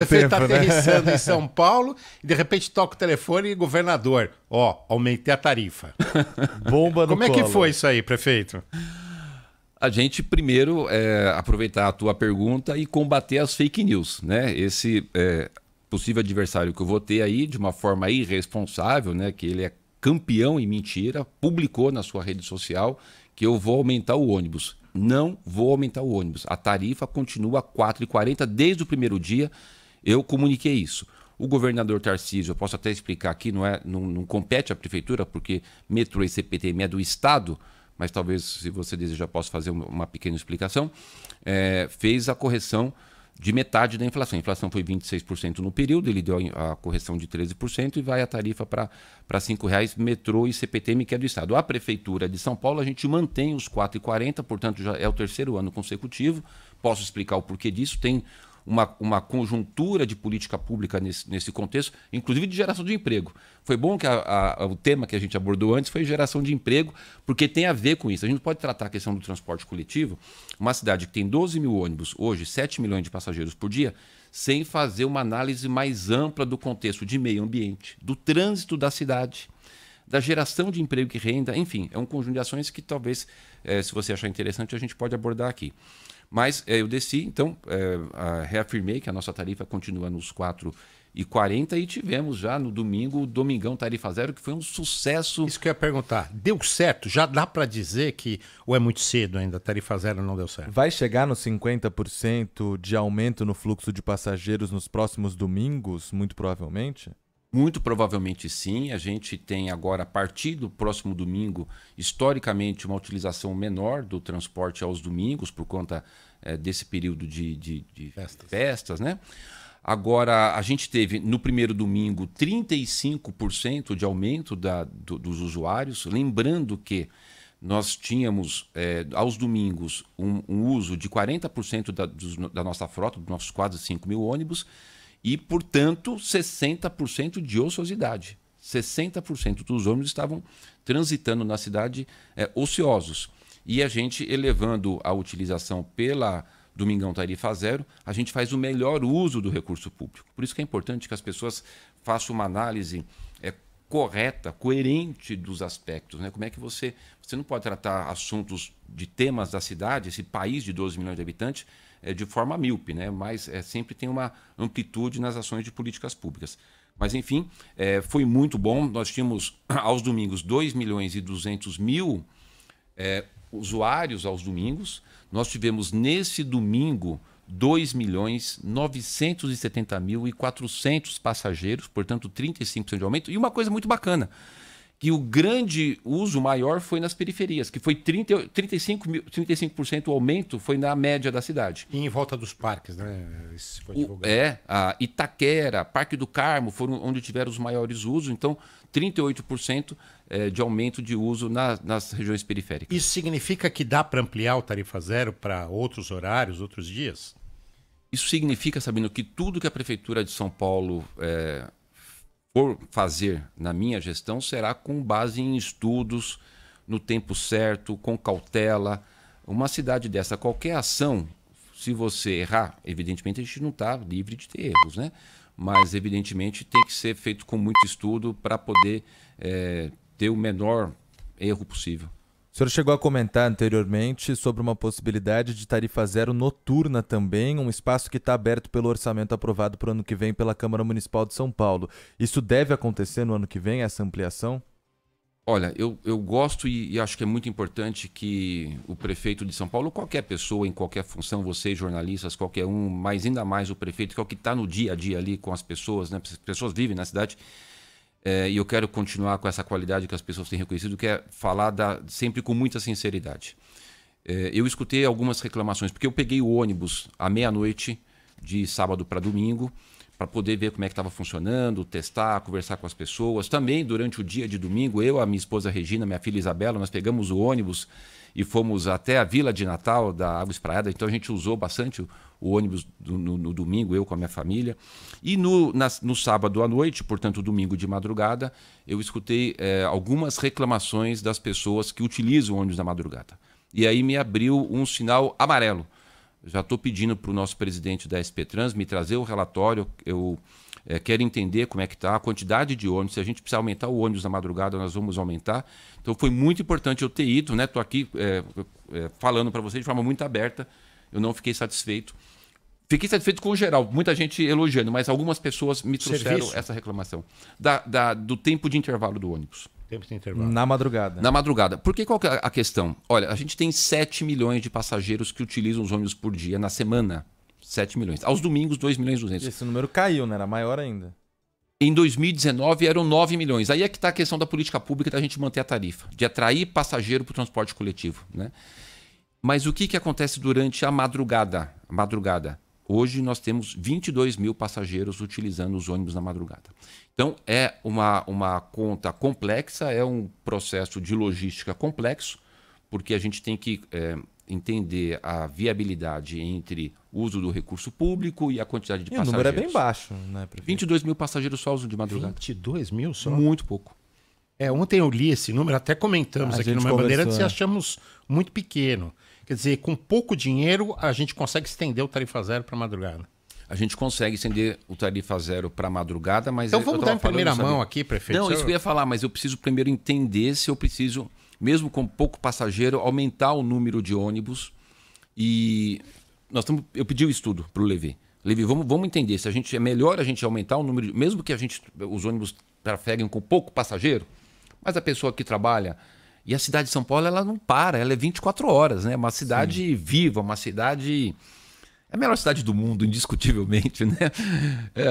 Você está né? aterrissando né? em São Paulo e de repente toca o telefone e governador, ó, aumentei a tarifa. Bomba no Como é que foi isso aí, prefeito? A gente primeiro é, aproveitar a tua pergunta e combater as fake news, né? Esse é, possível adversário que eu vou ter aí de uma forma irresponsável, né? Que ele é campeão em mentira, publicou na sua rede social que eu vou aumentar o ônibus. Não vou aumentar o ônibus. A tarifa continua R$ 4,40 desde o primeiro dia eu comuniquei isso. O governador Tarcísio, eu posso até explicar aqui, não, é, não, não compete à prefeitura, porque metrô e CPTM é do Estado, mas talvez, se você desejar, posso fazer uma pequena explicação. É, fez a correção de metade da inflação. A inflação foi 26% no período, ele deu a correção de 13% e vai a tarifa para R$ 5,00, metrô e CPTM, que é do Estado. A Prefeitura de São Paulo, a gente mantém os R$ 4,40, portanto, já é o terceiro ano consecutivo. Posso explicar o porquê disso. Tem uma, uma conjuntura de política pública nesse, nesse contexto, inclusive de geração de emprego. Foi bom que a, a, o tema que a gente abordou antes foi geração de emprego, porque tem a ver com isso. A gente não pode tratar a questão do transporte coletivo, uma cidade que tem 12 mil ônibus, hoje 7 milhões de passageiros por dia, sem fazer uma análise mais ampla do contexto de meio ambiente, do trânsito da cidade da geração de emprego que renda, enfim, é um conjunto de ações que talvez, eh, se você achar interessante, a gente pode abordar aqui. Mas é, eu desci, então é, a, reafirmei que a nossa tarifa continua nos 4,40 e e tivemos já no domingo o Domingão Tarifa Zero, que foi um sucesso. Isso que eu ia perguntar. Deu certo? Já dá para dizer que, ou é muito cedo ainda, Tarifa Zero não deu certo? Vai chegar nos 50% de aumento no fluxo de passageiros nos próximos domingos, muito provavelmente? Muito provavelmente sim. A gente tem agora, a partir do próximo domingo, historicamente, uma utilização menor do transporte aos domingos, por conta é, desse período de, de, de festas. festas, né? Agora, a gente teve no primeiro domingo 35% de aumento da, do, dos usuários. Lembrando que nós tínhamos é, aos domingos um, um, uso de 40% da, dos, da nossa frota, dos nossos quase 5 mil ônibus e, portanto, 60% de ociosidade. 60% dos ônibus estavam transitando na cidade é, ociosos. E a gente, elevando a utilização pela Domingão Tarifa Zero, a gente faz o melhor uso do recurso público. Por isso que é importante que as pessoas façam uma análise é, correta, coerente dos aspectos. Né? Como é que você. Você não pode tratar assuntos de temas da cidade, esse país de 12 milhões de habitantes, é, de forma míope, né? mas é, sempre tem uma amplitude nas ações de políticas públicas. Mas enfim, é, foi muito bom. Nós tínhamos aos domingos 2 milhões e 200 mil é, usuários aos domingos. Nós tivemos nesse domingo 2 milhões 970 mil e 400 passageiros, portanto 35% de aumento. E uma coisa muito bacana, que o grande uso maior foi nas periferias, que foi 30, 35, 35% o aumento foi na média da cidade. E em volta dos parques, né? O, é, a Itaquera, Parque do Carmo foram onde tiveram os maiores usos, então 38% é, de aumento de uso nas regiões periféricas. Isso significa que dá para ampliar o tarifa zero para outros horários, outros dias? Isso significa, sabendo que tudo que a Prefeitura de São Paulo é, for fazer na minha gestão será com base em estudos, no tempo certo, com cautela. Uma cidade dessa, qualquer ação, se você errar, evidentemente a gente não está livre de ter erros, né? Mas evidentemente tem que ser feito com muito estudo para poder é, ter o menor erro possível. O senhor chegou a comentar anteriormente sobre uma possibilidade de tarifa zero noturna também, um espaço que está aberto pelo orçamento aprovado para o ano que vem pela Câmara Municipal de São Paulo. Isso deve acontecer no ano que vem, essa ampliação? Olha, eu, eu gosto e, e, acho que é muito importante que o prefeito de São Paulo, qualquer pessoa, em qualquer função, vocês jornalistas, qualquer um, mas ainda mais o prefeito, que é o que está no dia a dia ali com as pessoas, né? as pessoas vivem na cidade, é, e eu quero continuar com essa qualidade que as pessoas têm reconhecido, que é falar da, sempre com muita sinceridade. É, eu escutei algumas reclamações, porque eu peguei o ônibus à meia-noite, de sábado para domingo, para poder ver como é que estava funcionando, testar, conversar com as pessoas. Também durante o dia de domingo, eu, a minha esposa Regina, minha filha Isabela, nós pegamos o ônibus e fomos até a Vila de Natal da Água Espraiada. Então a gente usou bastante o, ônibus do, no, no, domingo, eu com a minha família. E no, na, no sábado à noite, portanto domingo de madrugada, eu escutei é, algumas reclamações das pessoas que utilizam o ônibus na madrugada. E aí me abriu um sinal amarelo já estou pedindo para o nosso presidente da SP Trans me trazer o relatório. Eu é, quero entender como é que está a quantidade de ônibus. Se a gente precisar aumentar o ônibus na madrugada, nós vamos aumentar. Então foi muito importante eu ter ido, né? Estou aqui é, é, falando para vocês de forma muito aberta. Eu não fiquei satisfeito. Fiquei satisfeito com o geral, muita gente elogiando, mas algumas pessoas me trouxeram Serviço. essa reclamação da, da, do tempo de intervalo do ônibus. Tempo de intervalo. Na madrugada. Na madrugada. Por que qual que é a questão? Olha, a gente tem 7 milhões de passageiros que utilizam os ônibus por dia na semana. 7 milhões. Aos domingos, 2 milhões e 200. Esse número caiu, né? Era maior ainda. Em 2019 eram 9 milhões. Aí é que está a questão da política pública da gente manter a tarifa, de atrair passageiro para o transporte coletivo. Né? Mas o que, que acontece durante a madrugada? madrugada. Hoje nós temos 22 mil passageiros utilizando os ônibus na madrugada. Então é uma, uma conta complexa, é um processo de logística complexo, porque a gente tem que é, entender a viabilidade entre o uso do recurso público e a quantidade de e passageiros. O número é bem baixo, né, prefeito? 22 mil passageiros só usam de madrugada. 22 mil só? Muito pouco. É, ontem eu li esse número, até comentamos a aqui numa bandeira, se é. achamos muito pequeno. Quer dizer, com pouco dinheiro, a gente consegue estender o tarifa zero para madrugada. A gente consegue estender o tarifa zero para madrugada, mas. Então vamos dar em primeira mão aqui, prefeito. Não, isso que eu ia falar, mas eu preciso primeiro entender se eu preciso, mesmo com pouco passageiro, aumentar o número de ônibus. E nós estamos. Eu pedi o um estudo para o Levi. Levi, vamos, vamos entender se a gente é melhor a gente aumentar o número, de, mesmo que a gente os ônibus trafeguem com pouco passageiro, mas a pessoa que trabalha e a cidade de São Paulo ela não para, ela é 24 horas, né? É uma cidade Sim. viva, uma cidade é a melhor cidade do mundo, indiscutivelmente, né? É.